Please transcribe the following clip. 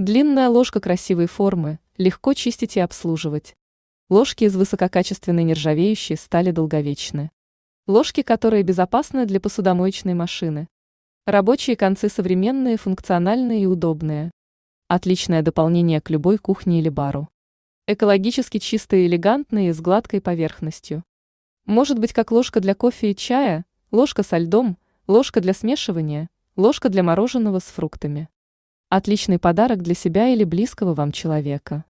Длинная ложка красивой формы, легко чистить и обслуживать. Ложки из высококачественной нержавеющей стали долговечны. Ложки, которые безопасны для посудомоечной машины. Рабочие концы современные, функциональные и удобные. Отличное дополнение к любой кухне или бару. Экологически чистые, элегантные и с гладкой поверхностью. Может быть как ложка для кофе и чая, ложка со льдом, ложка для смешивания, ложка для мороженого с фруктами. Отличный подарок для себя или близкого вам человека.